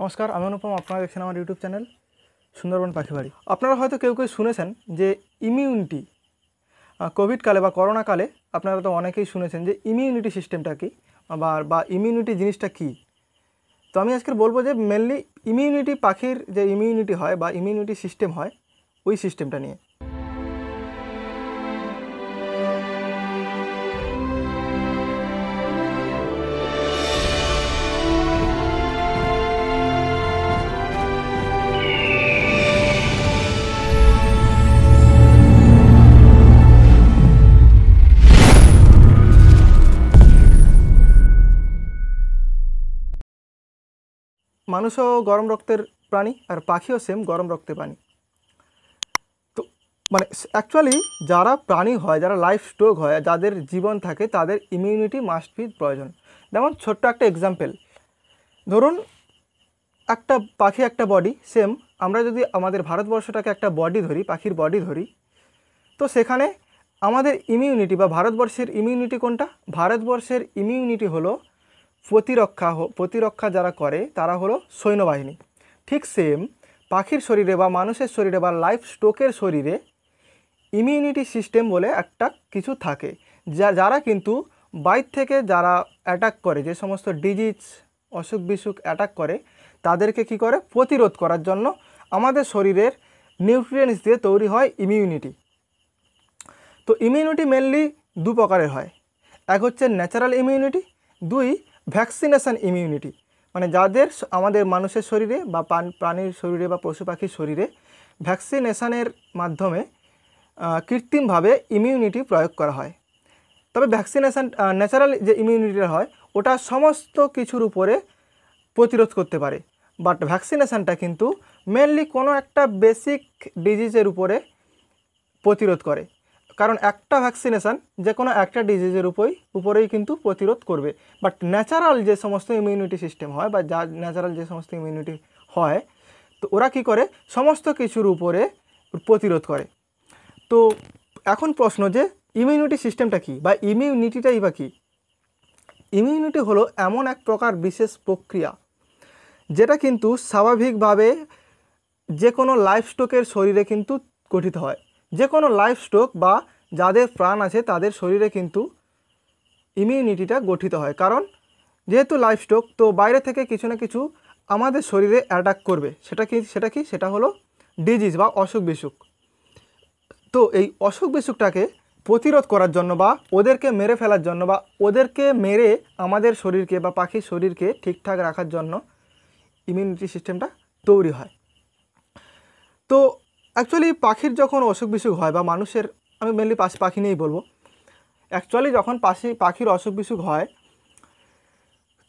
নমস্কার আমি অনুপম আপনারা দেখছেন আমার ইউটিউব চ্যানেল সুন্দরবন পাখি বাড়ি আপনারা হয়তো কেউ কেউ শুনেছেন যে ইমিউনিটি কোভিডকালে বা করোনাকালে আপনারা তো অনেকেই শুনেছেন যে ইমিউনিটি সিস্টেমটা কী বা বা ইমিউনিটি জিনিসটা কী তো আমি আজকে বলবো যে মেনলি ইমিউনিটি পাখির যে ইমিউনিটি হয় বা ইমিউনিটি সিস্টেম হয় ওই সিস্টেমটা নিয়ে মানুষও গরম রক্তের প্রাণী আর পাখিও সেম গরম রক্তের প্রাণী তো মানে অ্যাকচুয়ালি যারা প্রাণী হয় যারা লাইফ স্ট্রোক হয় যাদের জীবন থাকে তাদের ইমিউনিটি মাস্ট বি প্রয়োজন যেমন ছোট্ট একটা এক্সাম্পেল ধরুন একটা পাখি একটা বডি সেম আমরা যদি আমাদের ভারতবর্ষটাকে একটা বডি ধরি পাখির বডি ধরি তো সেখানে আমাদের ইমিউনিটি বা ভারতবর্ষের ইমিউনিটি কোনটা ভারতবর্ষের ইমিউনিটি হলো প্রতিরক্ষা প্রতিরক্ষা যারা করে তারা হলো সৈন্যবাহিনী ঠিক সেম পাখির শরীরে বা মানুষের শরীরে বা লাইফ স্টোকের শরীরে ইমিউনিটি সিস্টেম বলে একটা কিছু থাকে যা যারা কিন্তু বাইর থেকে যারা অ্যাটাক করে যে সমস্ত ডিজিজ অসুখ বিসুখ অ্যাটাক করে তাদেরকে কি করে প্রতিরোধ করার জন্য আমাদের শরীরের নিউট্রিয়েন্টস দিয়ে তৈরি হয় ইমিউনিটি তো ইমিউনিটি মেনলি দু প্রকারের হয় এক হচ্ছে ন্যাচারাল ইমিউনিটি দুই ভ্যাকসিনেশান ইমিউনিটি মানে যাদের আমাদের মানুষের শরীরে বা প্রাণীর শরীরে বা পশু পাখির শরীরে ভ্যাকসিনেশানের মাধ্যমে কৃত্রিমভাবে ইমিউনিটি প্রয়োগ করা হয় তবে ভ্যাকসিনেশান ন্যাচারাল যে ইমিউনিটিটা হয় ওটা সমস্ত কিছুর উপরে প্রতিরোধ করতে পারে বাট ভ্যাকসিনেশানটা কিন্তু মেনলি কোনো একটা বেসিক ডিজিজের উপরে প্রতিরোধ করে কারণ একটা ভ্যাকসিনেশান যে কোনো একটা ডিজিজের উপরেই উপরেই কিন্তু প্রতিরোধ করবে বাট ন্যাচারাল যে সমস্ত ইমিউনিটি সিস্টেম হয় বা যা ন্যাচারাল যে সমস্ত ইমিউনিটি হয় তো ওরা কি করে সমস্ত কিছুর উপরে প্রতিরোধ করে তো এখন প্রশ্ন যে ইমিউনিটি সিস্টেমটা কি বা ইমিউনিটিটাই বা কী ইমিউনিটি হলো এমন এক প্রকার বিশেষ প্রক্রিয়া যেটা কিন্তু স্বাভাবিকভাবে যে কোনো লাইফ স্টকের শরীরে কিন্তু গঠিত হয় যে কোনো লাইফ স্ট্রোক বা যাদের প্রাণ আছে তাদের শরীরে কিন্তু ইমিউনিটিটা গঠিত হয় কারণ যেহেতু লাইফ স্ট্রোক তো বাইরে থেকে কিছু না কিছু আমাদের শরীরে অ্যাটাক করবে সেটা কি সেটা কি সেটা হলো ডিজিজ বা অসুখ বিসুখ তো এই অসুখ বিসুখটাকে প্রতিরোধ করার জন্য বা ওদেরকে মেরে ফেলার জন্য বা ওদেরকে মেরে আমাদের শরীরকে বা পাখির শরীরকে ঠিকঠাক রাখার জন্য ইমিউনিটি সিস্টেমটা তৈরি হয় তো অ্যাকচুয়ালি পাখির যখন অসুখ বিসুখ হয় বা মানুষের আমি মেনলি পাশে পাখি নিয়েই বলবো অ্যাকচুয়ালি যখন পাশি পাখির অসুখ বিসুখ হয়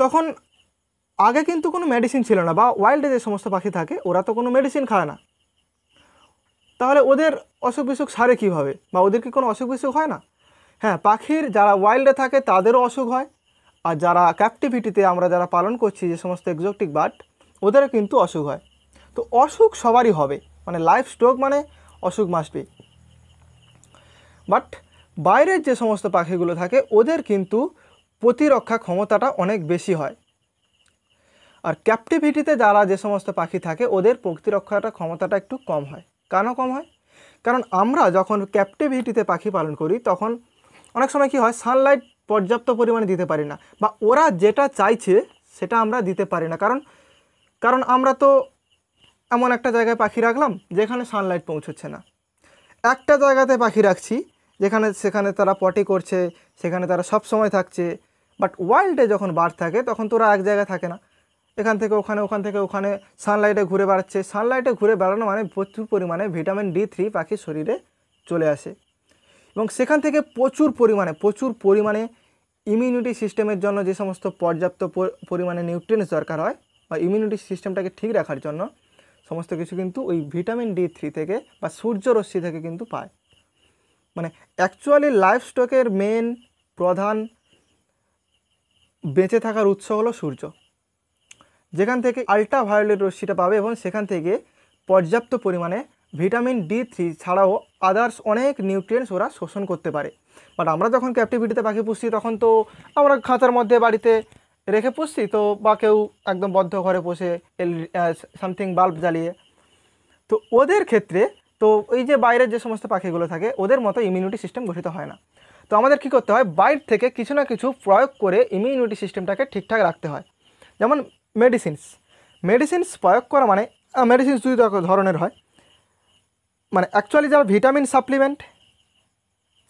তখন আগে কিন্তু কোনো মেডিসিন ছিল না বা ওয়াইল্ডে যে সমস্ত পাখি থাকে ওরা তো কোনো মেডিসিন খায় না তাহলে ওদের অসুখ বিসুখ সারে কীভাবে বা ওদের কি কোনো অসুখ বিসুখ হয় না হ্যাঁ পাখির যারা ওয়াইল্ডে থাকে তাদেরও অসুখ হয় আর যারা ক্যাপটিভিটিতে আমরা যারা পালন করছি যে সমস্ত এক্সোটিক বার্ড ওদেরও কিন্তু অসুখ হয় তো অসুখ সবারই হবে মানে লাইভ স্ট্রোক মানে অসুখ মাসবি বাট বাইরের যে সমস্ত পাখিগুলো থাকে ওদের কিন্তু প্রতিরক্ষা ক্ষমতাটা অনেক বেশি হয় আর ক্যাপটিভিটিতে যারা যে সমস্ত পাখি থাকে ওদের প্রতিরক্ষাটা ক্ষমতাটা একটু কম হয় কেন কম হয় কারণ আমরা যখন ক্যাপটিভিটিতে পাখি পালন করি তখন অনেক সময় কি হয় সানলাইট পর্যাপ্ত পরিমাণে দিতে পারি না বা ওরা যেটা চাইছে সেটা আমরা দিতে পারি না কারণ কারণ আমরা তো এমন একটা জায়গায় পাখি রাখলাম যেখানে সানলাইট পৌঁছচ্ছে না একটা জায়গাতে পাখি রাখছি যেখানে সেখানে তারা পটি করছে সেখানে তারা সব সময় থাকছে বাট ওয়াইল্ডে যখন বার থাকে তখন তোরা এক জায়গায় থাকে না এখান থেকে ওখানে ওখান থেকে ওখানে সানলাইটে ঘুরে বেড়াচ্ছে সানলাইটে ঘুরে বেড়ানো মানে প্রচুর পরিমাণে ভিটামিন ডি থ্রি পাখির শরীরে চলে আসে এবং সেখান থেকে প্রচুর পরিমাণে প্রচুর পরিমাণে ইমিউনিটি সিস্টেমের জন্য যে সমস্ত পর্যাপ্ত পরিমাণে নিউট্রিয়েন্টস দরকার হয় বা ইমিউনিটি সিস্টেমটাকে ঠিক রাখার জন্য সমস্ত কিছু কিন্তু ওই ভিটামিন ডি থ্রি থেকে বা সূর্যরশ্মি থেকে কিন্তু পায় মানে অ্যাকচুয়ালি লাইফ স্টকের মেন প্রধান বেঁচে থাকার উৎস হলো সূর্য যেখান থেকে আল্ট্রা ভায়োলেট রশ্মিটা পাবে এবং সেখান থেকে পর্যাপ্ত পরিমাণে ভিটামিন ডি থ্রি ছাড়াও আদার্স অনেক নিউট্রিয়েন্টস ওরা শোষণ করতে পারে বাট আমরা যখন ক্যাপটিভিটিতে পাখি পুষি তখন তো আমরা খাঁচার মধ্যে বাড়িতে রেখে পুষছি তো বা কেউ একদম বদ্ধ ঘরে পুষে এল সামথিং বাল্ব জ্বালিয়ে তো ওদের ক্ষেত্রে তো এই যে বাইরের যে সমস্ত পাখিগুলো থাকে ওদের মতো ইমিউনিটি সিস্টেম গঠিত হয় না তো আমাদের কি করতে হয় বাইর থেকে কিছু না কিছু প্রয়োগ করে ইমিউনিটি সিস্টেমটাকে ঠিকঠাক রাখতে হয় যেমন মেডিসিনস মেডিসিনস প্রয়োগ করা মানে মেডিসিনস দুই ধরনের হয় মানে অ্যাকচুয়ালি যারা ভিটামিন সাপ্লিমেন্ট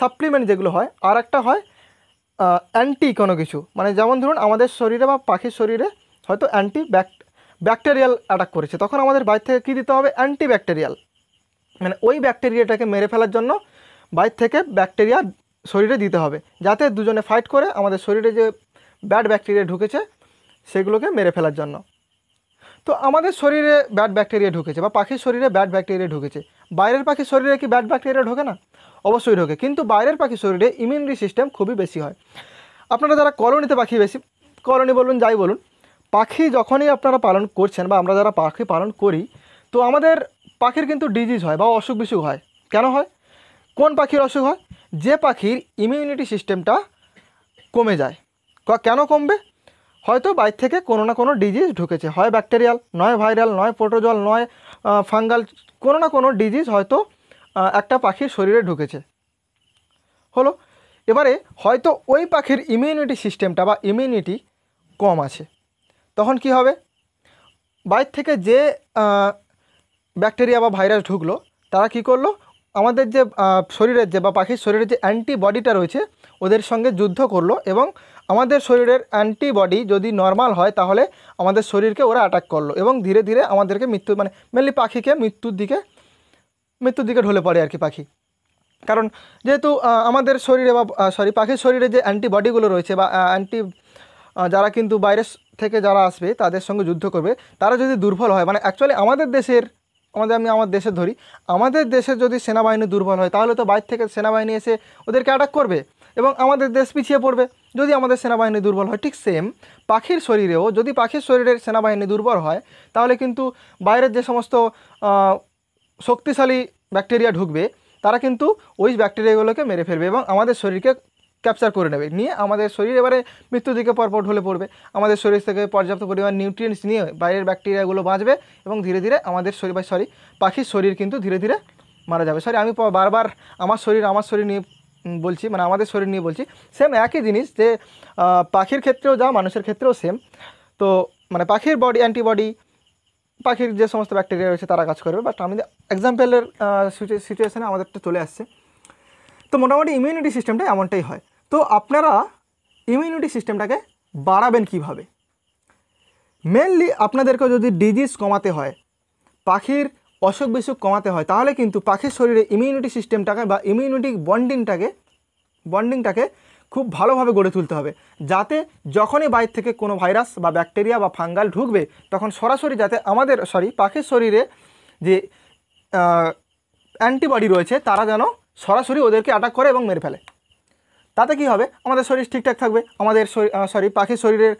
সাপ্লিমেন্ট যেগুলো হয় আর একটা হয় অ্যান্টি কোনো কিছু মানে যেমন ধরুন আমাদের শরীরে বা পাখির শরীরে হয়তো অ্যান্টি ব্যাকটেরিয়াল অ্যাটাক করেছে তখন আমাদের বাইর থেকে কী দিতে হবে অ্যান্টি ব্যাকটেরিয়াল মানে ওই ব্যাকটেরিয়াটাকে মেরে ফেলার জন্য বাইর থেকে ব্যাকটেরিয়া শরীরে দিতে হবে যাতে দুজনে ফাইট করে আমাদের শরীরে যে ব্যাড ব্যাকটেরিয়া ঢুকেছে সেগুলোকে মেরে ফেলার জন্য তো আমাদের শরীরে ব্যাড ব্যাকটেরিয়া ঢুকেছে বা পাখির শরীরে ব্যাড ব্যাকটেরিয়া ঢুকেছে বাইরের পাখির শরীরে কি ব্যাড ব্যাকটেরিয়া ঢোকে না অবশ্যই ঢোকে কিন্তু বাইরের পাখি শরীরে ইমিউনিটি সিস্টেম খুবই বেশি হয় আপনারা যারা কলোনিতে পাখি বেশি কলোনি বলুন যাই বলুন পাখি যখনই আপনারা পালন করছেন বা আমরা যারা পাখি পালন করি তো আমাদের পাখির কিন্তু ডিজিজ হয় বা অসুখ বিসুখ হয় কেন হয় কোন পাখির অসুখ হয় যে পাখির ইমিউনিটি সিস্টেমটা কমে যায় কেন কমবে হয়তো বাইর থেকে কোনো না কোনো ডিজিজ ঢুকেছে হয় ব্যাকটেরিয়াল নয় ভাইরাল নয় পোটোজল নয় ফাঙ্গাল কোনো না কোনো ডিজিজ হয়তো একটা পাখির শরীরে ঢুকেছে হলো এবারে হয়তো ওই পাখির ইমিউনিটি সিস্টেমটা বা ইমিউনিটি কম আছে তখন কি হবে বাইর থেকে যে ব্যাকটেরিয়া বা ভাইরাস ঢুকলো তারা কি করলো আমাদের যে শরীরের যে বা পাখির শরীরে যে অ্যান্টিবডিটা রয়েছে ওদের সঙ্গে যুদ্ধ করলো এবং আমাদের শরীরের অ্যান্টিবডি যদি নর্মাল হয় তাহলে আমাদের শরীরকে ওরা অ্যাটাক করলো এবং ধীরে ধীরে আমাদেরকে মৃত্যু মানে মেনলি পাখিকে মৃত্যুর দিকে মৃত্যুর দিকে ঢলে পড়ে আর কি পাখি কারণ যেহেতু আমাদের শরীরে বা সরি পাখির শরীরে যে অ্যান্টিবডিগুলো রয়েছে বা অ্যান্টি যারা কিন্তু বাইরের থেকে যারা আসবে তাদের সঙ্গে যুদ্ধ করবে তারা যদি দুর্বল হয় মানে অ্যাকচুয়ালি আমাদের দেশের আমাদের আমি আমার দেশে ধরি আমাদের দেশের যদি সেনাবাহিনী দুর্বল হয় তাহলে তো বাইরে থেকে সেনাবাহিনী এসে ওদেরকে অ্যাটাক করবে এবং আমাদের দেশ পিছিয়ে পড়বে যদি আমাদের সেনাবাহিনী দুর্বল হয় ঠিক সেম পাখির শরীরেও যদি পাখির শরীরের সেনাবাহিনী দুর্বল হয় তাহলে কিন্তু বাইরের যে সমস্ত শক্তিশালী ব্যাকটেরিয়া ঢুকবে তারা কিন্তু ওই ব্যাকটেরিয়াগুলোকে মেরে ফেলবে এবং আমাদের শরীরকে ক্যাপচার করে নেবে নিয়ে আমাদের শরীর এবারে মৃত্যুর দিকে পরপর ঢলে পড়বে আমাদের শরীর থেকে পর্যাপ্ত পরিমাণ নিউট্রিয়েন্টস নিয়ে বাইরের ব্যাকটেরিয়াগুলো বাঁচবে এবং ধীরে ধীরে আমাদের শরীর বা সরি পাখির শরীর কিন্তু ধীরে ধীরে মারা যাবে সরি আমি বারবার আমার শরীর আমার শরীর নিয়ে বলছি মানে আমাদের শরীর নিয়ে বলছি সেম একই জিনিস যে পাখির ক্ষেত্রেও যা মানুষের ক্ষেত্রেও সেম তো মানে পাখির বডি অ্যান্টিবডি পাখির যে সমস্ত ব্যাকটেরিয়া রয়েছে তারা কাজ করবে বাট আমাদের এক্সাম্পলের সিচুয়েশানে আমাদেরটা চলে আসছে তো মোটামুটি ইমিউনিটি সিস্টেমটা এমনটাই হয় তো আপনারা ইমিউনিটি সিস্টেমটাকে বাড়াবেন কিভাবে মেনলি আপনাদেরকে যদি ডিজিজ কমাতে হয় পাখির অসুখ বিসুখ কমাতে হয় তাহলে কিন্তু পাখির শরীরে ইমিউনিটি সিস্টেমটাকে বা ইমিউনিটি বন্ডিংটাকে বন্ডিংটাকে খুব ভালোভাবে গড়ে তুলতে হবে যাতে যখনই বাইর থেকে কোনো ভাইরাস বা ব্যাকটেরিয়া বা ফাঙ্গাল ঢুকবে তখন সরাসরি যাতে আমাদের সরি পাখির শরীরে যে অ্যান্টিবডি রয়েছে তারা যেন সরাসরি ওদেরকে অ্যাটাক করে এবং মেরে ফেলে তাতে কি হবে আমাদের শরীর ঠিকঠাক থাকবে আমাদের সরি পাখির শরীরের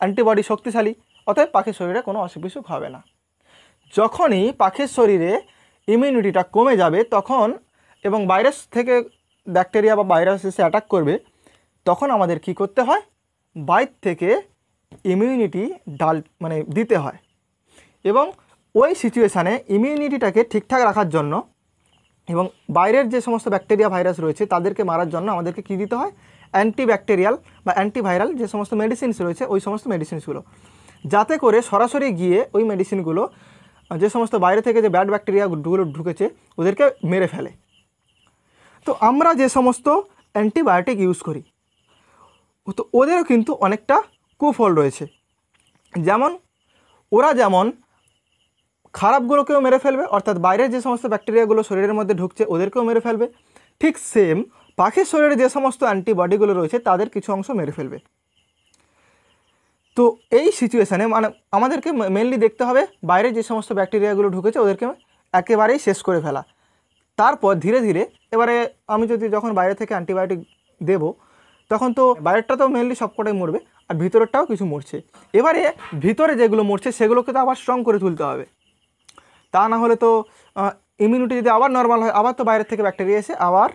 অ্যান্টিবডি শক্তিশালী অতএব পাখির শরীরে কোনো অসুখ বিসুখ হবে না যখনই পাখির শরীরে ইমিউনিটিটা কমে যাবে তখন এবং ভাইরাস থেকে ব্যাকটেরিয়া বা ভাইরাস এসে অ্যাটাক করবে তখন আমাদের কি করতে হয় বাইর থেকে ইমিউনিটি ডাল মানে দিতে হয় এবং ওই সিচুয়েশানে ইমিউনিটিটাকে ঠিকঠাক রাখার জন্য এবং বাইরের যে সমস্ত ব্যাকটেরিয়া ভাইরাস রয়েছে তাদেরকে মারার জন্য আমাদেরকে কী দিতে হয় অ্যান্টিব্যাকটেরিয়াল বা অ্যান্টিভাইরাল যে সমস্ত মেডিসিনস রয়েছে ওই সমস্ত মেডিসিনসগুলো যাতে করে সরাসরি গিয়ে ওই মেডিসিনগুলো যে সমস্ত বাইরে থেকে যে ব্যাড ব্যাকটেরিয়াগুলো ঢুকেছে ওদেরকে মেরে ফেলে তো আমরা যে সমস্ত অ্যান্টিবায়োটিক ইউজ করি তো ওদেরও কিন্তু অনেকটা কুফল রয়েছে যেমন ওরা যেমন খারাপগুলোকেও মেরে ফেলবে অর্থাৎ বাইরের যে সমস্ত ব্যাকটেরিয়াগুলো শরীরের মধ্যে ঢুকছে ওদেরকেও মেরে ফেলবে ঠিক সেম পাখির শরীরে যে সমস্ত অ্যান্টিবডিগুলো রয়েছে তাদের কিছু অংশ মেরে ফেলবে তো এই সিচুয়েশানে মানে আমাদেরকে মেনলি দেখতে হবে বাইরের যে সমস্ত ব্যাকটেরিয়াগুলো ঢুকেছে ওদেরকে একেবারেই শেষ করে ফেলা তারপর ধীরে ধীরে এবারে আমি যদি যখন বাইরে থেকে অ্যান্টিবায়োটিক দেব তখন তো বাইরেরটা তো মেনলি সবকটাই মরবে আর ভিতরেরটাও কিছু মরছে এবারে ভিতরে যেগুলো মরছে সেগুলোকে তো আবার স্ট্রং করে তুলতে হবে তা না হলে তো ইমিউনিটি যদি আবার নর্মাল হয় আবার তো বাইরের থেকে ব্যাকটেরিয়া এসে আবার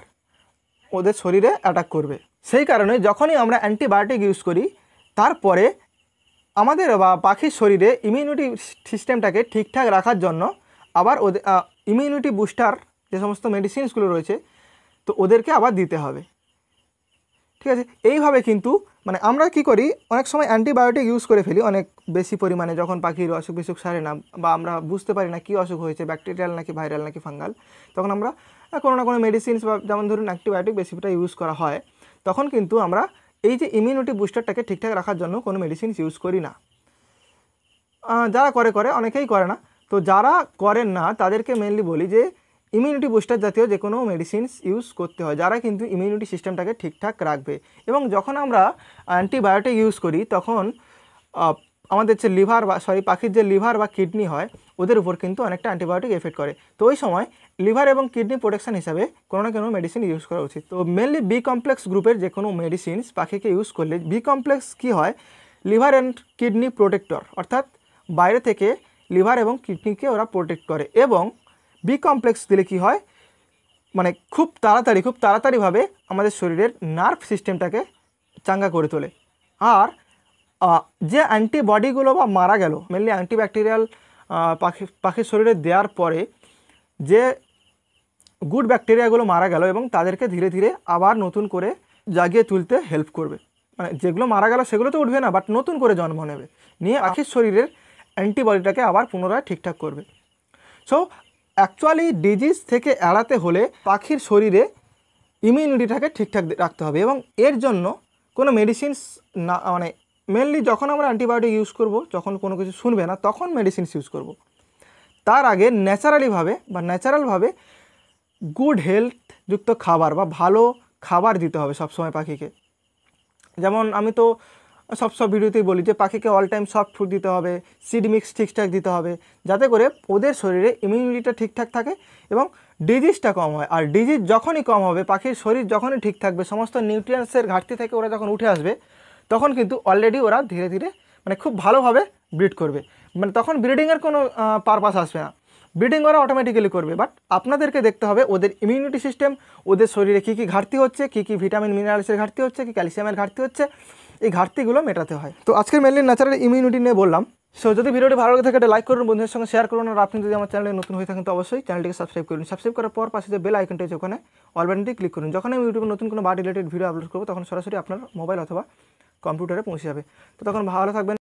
ওদের শরীরে অ্যাটাক করবে সেই কারণে যখনই আমরা অ্যান্টিবায়োটিক ইউজ করি তারপরে আমাদের বা পাখির শরীরে ইমিউনিটি সিস্টেমটাকে ঠিকঠাক রাখার জন্য আবার ওদের ইমিউনিটি বুস্টার যে সমস্ত মেডিসিনসগুলো রয়েছে তো ওদেরকে আবার দিতে হবে ঠিক আছে এইভাবে কিন্তু মানে আমরা কি করি অনেক সময় অ্যান্টিবায়োটিক ইউজ করে ফেলি অনেক বেশি পরিমাণে যখন পাখির অসুখ বিসুখ সারে না বা আমরা বুঝতে পারি না কী অসুখ হয়েছে ব্যাকটেরিয়াল নাকি ভাইরাল নাকি ফাঙ্গাল তখন আমরা কোনো না কোনো মেডিসিনস বা যেমন ধরুন অ্যান্টিবায়োটিক বেশিটা ইউজ করা হয় তখন কিন্তু আমরা এই যে ইমিউনিটি বুস্টারটাকে ঠিকঠাক রাখার জন্য কোনো মেডিসিনস ইউজ করি না যারা করে করে অনেকেই করে না তো যারা করেন না তাদেরকে মেনলি বলি যে ইমিউনিটি বুস্টার জাতীয় যে কোনো মেডিসিনস ইউজ করতে হয় যারা কিন্তু ইমিউনিটি সিস্টেমটাকে ঠিকঠাক রাখবে এবং যখন আমরা অ্যান্টিবায়োটিক ইউজ করি তখন আমাদের যে লিভার বা সরি পাখির যে লিভার বা কিডনি হয় ওদের উপর কিন্তু অনেকটা অ্যান্টিবায়োটিক এফেক্ট করে তো ওই সময় লিভার এবং কিডনি প্রোটেকশান হিসাবে কোনো না কোনো মেডিসিন ইউজ করা উচিত তো মেনলি বি কমপ্লেক্স গ্রুপের যে কোনো মেডিসিনস পাখিকে ইউজ করলে বি কমপ্লেক্স কী হয় লিভার অ্যান্ড কিডনি প্রোটেক্টর অর্থাৎ বাইরে থেকে লিভার এবং কিডনিকে ওরা প্রোটেক্ট করে এবং বি কমপ্লেক্স দিলে কি হয় মানে খুব তাড়াতাড়ি খুব তাড়াতাড়িভাবে আমাদের শরীরের নার্ভ সিস্টেমটাকে চাঙ্গা করে তোলে আর যে অ্যান্টিবডিগুলো বা মারা গেল মেনলি অ্যান্টিব্যাকটেরিয়াল পাখি পাখির শরীরে দেওয়ার পরে যে গুড ব্যাকটেরিয়াগুলো মারা গেল এবং তাদেরকে ধীরে ধীরে আবার নতুন করে জাগিয়ে তুলতে হেল্প করবে মানে যেগুলো মারা গেল সেগুলো তো উঠবে না বাট নতুন করে জন্ম নেবে নিয়ে পাখির শরীরের অ্যান্টিবডিটাকে আবার পুনরায় ঠিকঠাক করবে সো অ্যাকচুয়ালি ডিজিজ থেকে এড়াতে হলে পাখির শরীরে ইমিউনিটিটাকে ঠিকঠাক রাখতে হবে এবং এর জন্য কোনো মেডিসিনস না মানে মেনলি যখন আমরা অ্যান্টিবায়োটিক ইউজ করব যখন কোনো কিছু শুনবে না তখন মেডিসিনস ইউজ করব। তার আগে ন্যাচারালিভাবে বা ন্যাচারালভাবে গুড হেলথযুক্ত খাবার বা ভালো খাবার দিতে হবে সবসময় পাখিকে যেমন আমি তো সব সব ভিডিওতেই বলি যে পাখিকে অল টাইম সফট ফুড দিতে হবে সিড মিক্স ঠিকঠাক দিতে হবে যাতে করে ওদের শরীরে ইমিউনিটিটা ঠিকঠাক থাকে এবং ডিজিজটা কম হয় আর ডিজিজ যখনই কম হবে পাখির শরীর যখনই ঠিক থাকবে সমস্ত নিউট্রিয়েন্টসের ঘাটতি থেকে ওরা যখন উঠে আসবে তখন কিন্তু অলরেডি ওরা ধীরে ধীরে মানে খুব ভালোভাবে ব্রিড করবে মানে তখন ব্রিডিংয়ের কোনো পারপাস আসবে না ব্রিডিং ওরা অটোমেটিক্যালি করবে বাট আপনাদেরকে দেখতে হবে ওদের ইমিউনিটি সিস্টেম ওদের শরীরে কী কী ঘাটতি হচ্ছে কী কী ভিটামিন মিনারেলসের ঘাটতি হচ্ছে কী ক্যালসিয়ামের ঘাটতি হচ্ছে এই ঘাটতিগুলো মেটাতে হয় তো আজকের মেনলি ন্যাচারাল ইমিউনিটি নিয়ে বললাম সো যদি ভিডিওটি ভালো লাগে থাকে লাইক করুন বন্ধুদের সঙ্গে শেয়ার করুন আর আপনি যদি আমার চ্যানেলে নতুন হয়ে থাকেন তো অবশ্যই চ্যানেলটিকে সাবস্ক্রাইব করুন সাবস্ক্রাইব করার পর পাশে যে বেল আইকনটি আছে ওখানে অলরেডি ক্লিক করুন যখন আমি ইউটিউবে নতুন কোনো বা রিলেটেড ভিডিও আপলোড করবো তখন সরাসরি আপনার মোবাইল অথবা কম্পিউটারে পৌঁছে যাবে তো তখন ভালো থাকবেন